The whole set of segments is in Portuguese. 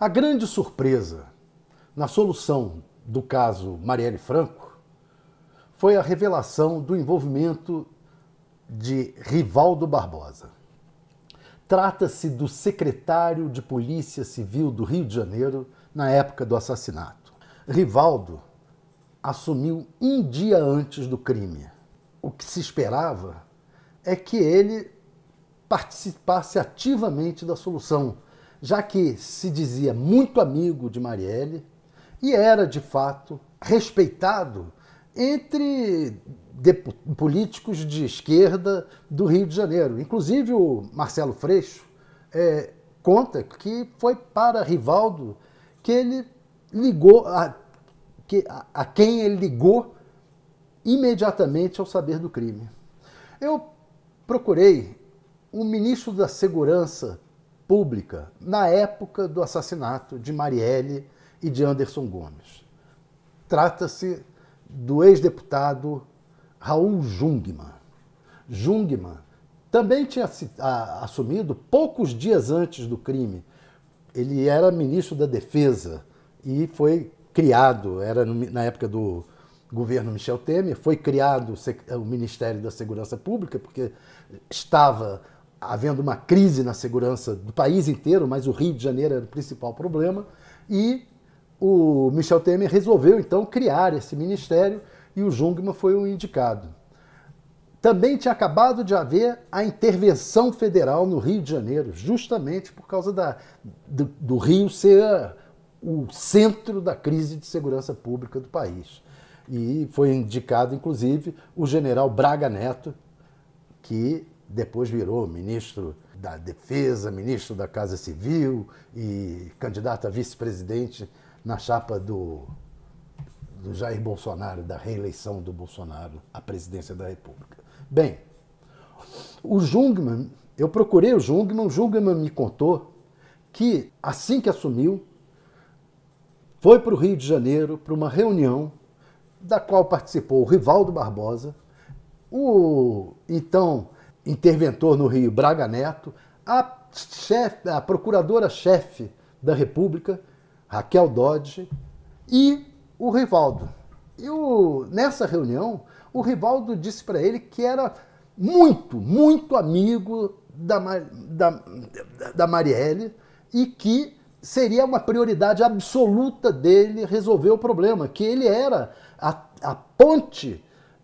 A grande surpresa na solução do caso Marielle Franco foi a revelação do envolvimento de Rivaldo Barbosa. Trata-se do secretário de Polícia Civil do Rio de Janeiro na época do assassinato. Rivaldo assumiu um dia antes do crime. O que se esperava é que ele participasse ativamente da solução, já que se dizia muito amigo de Marielle e era, de fato, respeitado entre políticos de esquerda do Rio de Janeiro. Inclusive o Marcelo Freixo é, conta que foi para Rivaldo que ele ligou, a, que, a, a quem ele ligou imediatamente ao saber do crime. Eu procurei o um ministro da Segurança pública na época do assassinato de Marielle e de Anderson Gomes. Trata-se do ex-deputado Raul Jungmann. Jungmann também tinha assumido poucos dias antes do crime. Ele era ministro da Defesa e foi criado, era na época do governo Michel Temer, foi criado o Ministério da Segurança Pública, porque estava havendo uma crise na segurança do país inteiro, mas o Rio de Janeiro era o principal problema, e o Michel Temer resolveu então criar esse ministério e o Jungmann foi o indicado. Também tinha acabado de haver a intervenção federal no Rio de Janeiro, justamente por causa da, do, do Rio ser o centro da crise de segurança pública do país. E foi indicado, inclusive, o general Braga Neto, que depois virou ministro da Defesa, ministro da Casa Civil e candidato a vice-presidente na chapa do, do Jair Bolsonaro, da reeleição do Bolsonaro à presidência da República. Bem, o Jungmann, eu procurei o Jungmann, o Jungmann me contou que assim que assumiu, foi para o Rio de Janeiro para uma reunião da qual participou o Rivaldo Barbosa, o então interventor no Rio, Braga Neto, a, a procuradora-chefe da República, Raquel Dodge, e o Rivaldo. E o, nessa reunião, o Rivaldo disse para ele que era muito, muito amigo da, da, da Marielle e que seria uma prioridade absoluta dele resolver o problema, que ele era a, a ponte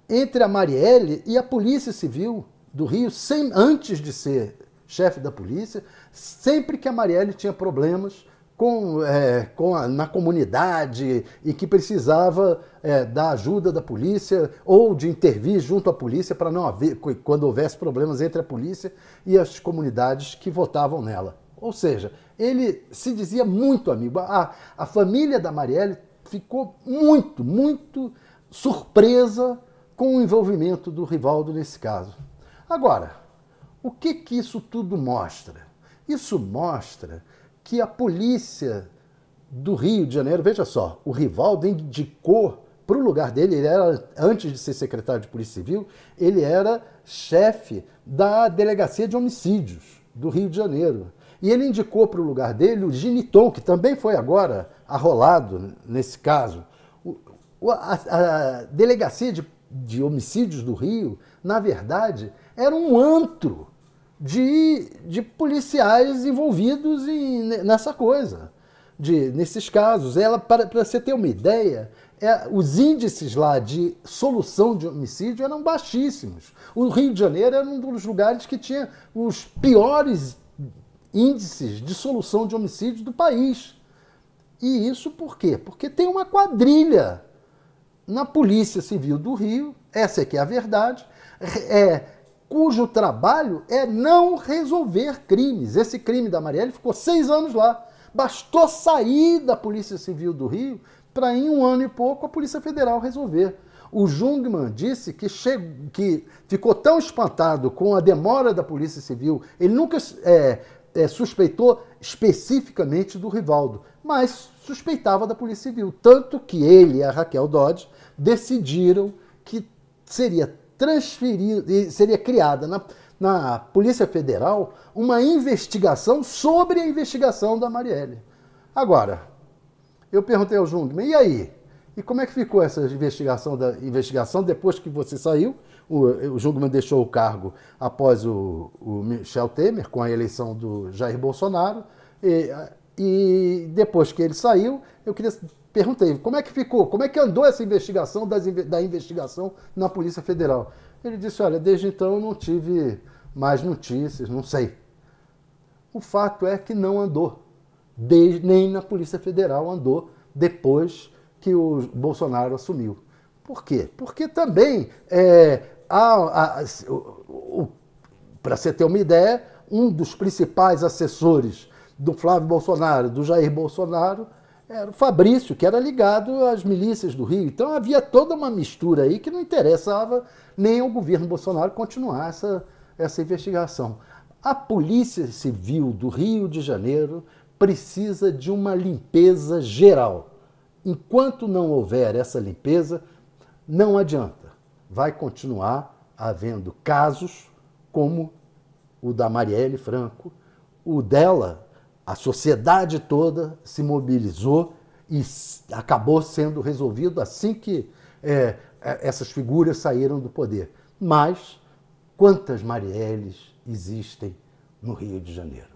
entre a Marielle e a Polícia Civil do Rio, sem, antes de ser chefe da polícia, sempre que a Marielle tinha problemas com, é, com a, na comunidade e que precisava é, da ajuda da polícia ou de intervir junto à polícia para não haver, quando houvesse problemas entre a polícia e as comunidades que votavam nela. Ou seja, ele se dizia muito amigo. A, a família da Marielle ficou muito, muito surpresa com o envolvimento do Rivaldo nesse caso. Agora, o que, que isso tudo mostra? Isso mostra que a polícia do Rio de Janeiro, veja só, o Rivaldo indicou para o lugar dele, ele era, antes de ser secretário de Polícia Civil, ele era chefe da Delegacia de Homicídios do Rio de Janeiro. E ele indicou para o lugar dele o Giniton, que também foi agora arrolado nesse caso. O, a, a Delegacia de, de Homicídios do Rio, na verdade, era um antro de, de policiais envolvidos em, nessa coisa, de, nesses casos. Ela, para, para você ter uma ideia, é, os índices lá de solução de homicídio eram baixíssimos. O Rio de Janeiro era um dos lugares que tinha os piores índices de solução de homicídio do país. E isso por quê? Porque tem uma quadrilha na Polícia Civil do Rio, essa é que é a verdade, é cujo trabalho é não resolver crimes. Esse crime da Marielle ficou seis anos lá. Bastou sair da Polícia Civil do Rio para, em um ano e pouco, a Polícia Federal resolver. O Jungmann disse que, chegou, que ficou tão espantado com a demora da Polícia Civil, ele nunca é, é, suspeitou especificamente do Rivaldo, mas suspeitava da Polícia Civil. Tanto que ele e a Raquel Dodge decidiram que seria transferida, seria criada na, na Polícia Federal uma investigação sobre a investigação da Marielle. Agora, eu perguntei ao Jungmann, e aí? E como é que ficou essa investigação da investigação depois que você saiu? O, o Jungmann deixou o cargo após o, o, Michel Temer, com a eleição do Jair Bolsonaro. E, e depois que ele saiu, eu queria perguntei, como é que ficou? Como é que andou essa investigação das, da investigação na Polícia Federal? Ele disse, olha, desde então eu não tive mais notícias, não sei. O fato é que não andou. Desde, nem na Polícia Federal andou depois que o Bolsonaro assumiu. Por quê? Porque também, é, para você ter uma ideia, um dos principais assessores do Flávio Bolsonaro, do Jair Bolsonaro, era o Fabrício, que era ligado às milícias do Rio. Então havia toda uma mistura aí que não interessava nem ao governo Bolsonaro continuar essa, essa investigação. A Polícia Civil do Rio de Janeiro precisa de uma limpeza geral. Enquanto não houver essa limpeza, não adianta. Vai continuar havendo casos como o da Marielle Franco, o dela a sociedade toda se mobilizou e acabou sendo resolvido assim que é, é, essas figuras saíram do poder. Mas quantas Marielles existem no Rio de Janeiro?